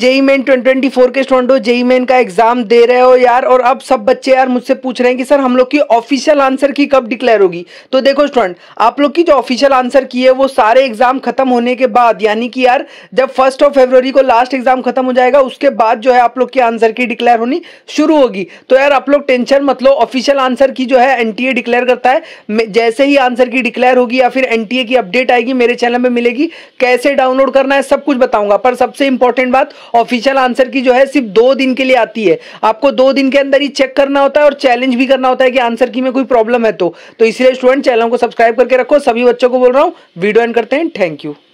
JEE main twenty four के student हो JEE main का एग्जाम दे रहे हो यार और अब सब बच्चे यार मुझसे पूछ रहे हैं कि सर हम लोग की ऑफिशियल आंसर की कब डिक्लेयर होगी तो देखो स्टूडेंट आप लोग की जो ऑफिशियल आंसर की है वो सारे एग्जाम खत्म होने के बाद यानी कि यार जब फर्स्ट ऑफ फेब्रवरी को लास्ट एग्जाम खत्म हो जाएगा उसके बाद जो है आप लोग की आंसर की डिक्लेयर होनी शुरू होगी तो यार आप लोग टेंशन मत लो ऑफिशियल आंसर की जो है एनटीए डिक्लेयर करता है जैसे ही आंसर की डिक्लेयर होगी या फिर ए की अपडेट आएगी मेरे चैनल में मिलेगी कैसे डाउनलोड करना है सब कुछ बताऊंगा पर सबसे इंपॉर्टेंट बात ऑफिशियल आंसर की जो है सिर्फ दो दिन के लिए आती है आपको दो दिन के अंदर ही चेक करना होता है और चैलेंज भी करना होता है कि आंसर की में कोई प्रॉब्लम है तो, तो इसलिए स्टूडेंट चैनल को सब्सक्राइब करके रखो सभी बच्चों को बोल रहा हूँ वीडियो एंड करते हैं थैंक यू